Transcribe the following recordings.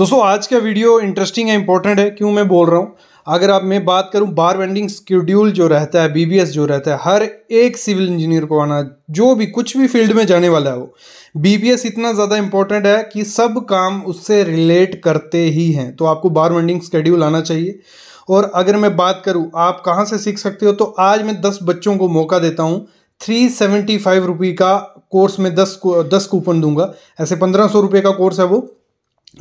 दोस्तों आज का वीडियो इंटरेस्टिंग है इंपॉर्टेंट है क्यों मैं बोल रहा हूँ अगर आप मैं बात करूँ बार वेंडिंग स्कीड्यूल जो रहता है बीबीएस जो रहता है हर एक सिविल इंजीनियर को आना जो भी कुछ भी फील्ड में जाने वाला है वो बीबीएस इतना ज़्यादा इंपॉर्टेंट है कि सब काम उससे रिलेट करते ही हैं तो आपको बार वेंडिंग स्केड्यूल आना चाहिए और अगर मैं बात करूँ आप कहाँ से सीख सकते हो तो आज मैं दस बच्चों को मौका देता हूँ थ्री सेवेंटी फाइव रुपी का कोर्स में दस दस कूपन दूंगा ऐसे पंद्रह सौ रुपये का कोर्स है वो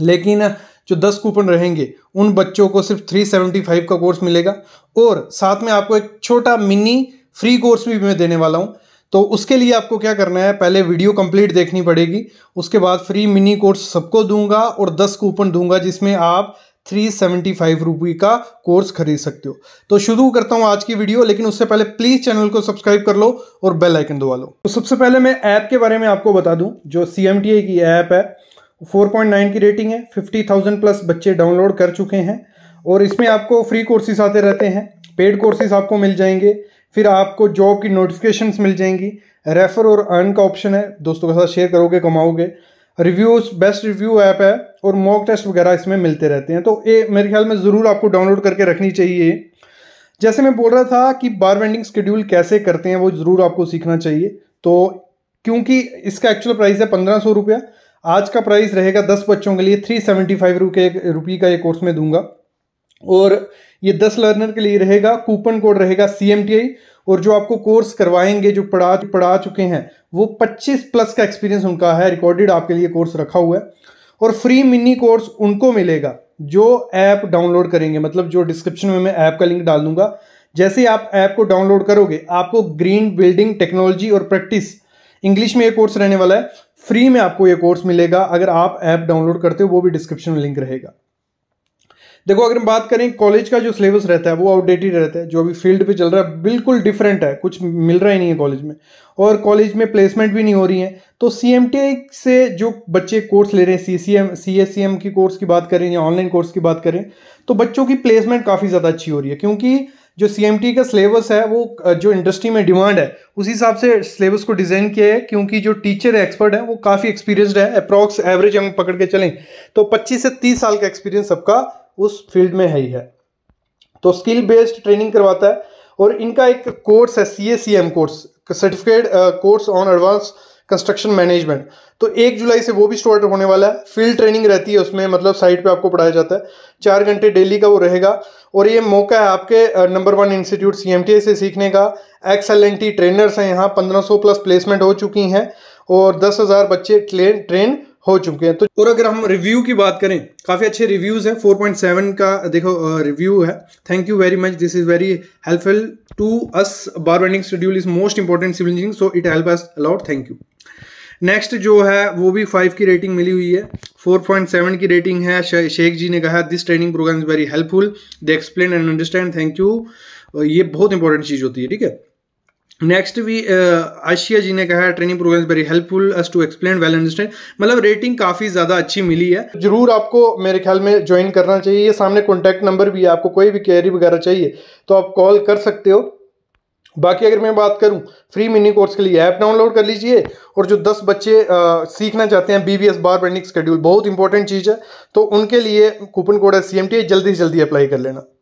लेकिन जो दस कूपन रहेंगे उन बच्चों को सिर्फ थ्री सेवेंटी फाइव का कोर्स मिलेगा और साथ में आपको एक छोटा मिनी फ्री कोर्स भी मैं देने वाला हूँ तो उसके लिए आपको क्या करना है पहले वीडियो कंप्लीट देखनी पड़ेगी उसके बाद फ्री मिनी कोर्स सबको दूंगा और दस कूपन दूंगा जिसमें आप थ्री सेवेंटी फाइव रुपी का कोर्स खरीद सकते हो तो शुरू करता हूँ आज की वीडियो लेकिन उससे पहले प्लीज़ चैनल को सब्सक्राइब कर लो और बेल आइकन दबा लो तो सबसे पहले मैं ऐप के बारे में आपको बता दूँ जो सी की ऐप है 4.9 की रेटिंग है 50,000 प्लस बच्चे डाउनलोड कर चुके हैं और इसमें आपको फ्री कोर्सेज आते रहते हैं पेड कोर्सेज आपको मिल जाएंगे फिर आपको जॉब की नोटिफिकेशंस मिल जाएंगी रेफर और अर्न का ऑप्शन है दोस्तों के साथ शेयर करोगे कमाओगे रिव्यूज़ बेस्ट रिव्यू ऐप है और मॉक टेस्ट वगैरह इसमें मिलते रहते हैं तो ये मेरे ख्याल में ज़रूर आपको डाउनलोड करके रखनी चाहिए जैसे मैं बोल रहा था कि बार वेंडिंग स्कड्यूल कैसे करते हैं वो ज़रूर आपको सीखना चाहिए तो क्योंकि इसका एक्चुअल प्राइस है पंद्रह सौ रुपया आज का प्राइस रहेगा दस बच्चों के लिए थ्री सेवेंटी फाइव रुपये रुपये का ये कोर्स में दूंगा और ये दस लर्नर के लिए रहेगा कूपन कोड रहेगा सी एम टी आई और जो आपको कोर्स करवाएंगे जो पढ़ा पढ़ा चुके हैं वो पच्चीस प्लस का एक्सपीरियंस उनका है रिकॉर्डेड आपके लिए कोर्स रखा हुआ है और फ्री मिनी कोर्स उनको मिलेगा जो ऐप डाउनलोड करेंगे मतलब जो डिस्क्रिप्शन में मैं ऐप का लिंक डाल दूंगा जैसे आप ऐप को डाउनलोड करोगे आपको ग्रीन बिल्डिंग टेक्नोलॉजी और प्रैक्टिस इंग्लिश में ये कोर्स रहने वाला है फ्री में आपको ये कोर्स मिलेगा अगर आप ऐप डाउनलोड करते हो वो भी डिस्क्रिप्शन में लिंक रहेगा देखो अगर हम बात करें कॉलेज का जो सिलेबस रहता है वो आउटडेटेड रहता है जो अभी फील्ड पे चल रहा है बिल्कुल डिफरेंट है कुछ मिल रहा ही नहीं है कॉलेज में और कॉलेज में प्लेसमेंट भी नहीं हो रही है तो सी से जो बच्चे कोर्स ले रहे हैं C C M C S C M की कोर्स की बात करें या ऑनलाइन कोर्स की बात करें तो बच्चों की प्लेसमेंट काफ़ी ज़्यादा अच्छी हो रही है क्योंकि जो सी का सिलेबस है वो जो इंडस्ट्री में डिमांड है उसी हिसाब से सिलेबस को डिज़ाइन किया है क्योंकि जो टीचर एक्सपर्ट है वो काफ़ी एक्सपीरियंसड है अप्रॉक्स एवरेज हम पकड़ के चलें तो 25 से 30 साल का एक्सपीरियंस सबका उस फील्ड में है ही है तो स्किल बेस्ड ट्रेनिंग करवाता है और इनका एक कोर्स है C A C M course certificate course on advance construction management तो एक जुलाई से वो भी स्टार्ट होने वाला है फील्ड ट्रेनिंग रहती है उसमें मतलब साइट पे आपको पढ़ाया जाता है चार घंटे डेली का वो रहेगा और ये मौका है आपके नंबर वन इंस्टीट्यूट सी से सीखने का एक्सएल ट्रेनर्स हैं यहाँ पंद्रह प्लस प्लेसमेंट हो चुकी हैं और दस हज़ार बच्चे ट्रेन हो चुके हैं तो और अगर हम रिव्यू की बात करें काफ़ी अच्छे रिव्यूज़ हैं 4.7 का देखो रिव्यू है thank you very much this is very helpful to us bar bending schedule is most important civil engineering so it help us allowed thank you next जो है वो भी फाइव की रेटिंग मिली हुई है फोर पॉइंट सेवन की rating है शेख जी ने कहा this training program is very helpful they explain and understand thank you ये बहुत इंपॉर्टेंट चीज़ होती है ठीक है नेक्स्ट भी आशिया जी ने कहा है training program very helpful us to explain well understand मतलब रेटिंग काफ़ी ज़्यादा अच्छी मिली है जरूर आपको मेरे ख्याल में ज्वाइन करना चाहिए ये सामने कॉन्टैक्ट नंबर भी है आपको कोई भी कैरी वगैरह चाहिए तो आप कॉल कर सकते हो बाकी अगर मैं बात करूं फ्री मिनी कोर्स के लिए ऐप डाउनलोड कर लीजिए और जो 10 बच्चे आ, सीखना चाहते हैं बीबीएस बार पेंडिंग स्कड्यूल बहुत इंपॉर्टेंट चीज़ है तो उनके लिए कूपन कोड है सी जल्दी से जल्दी अप्लाई कर लेना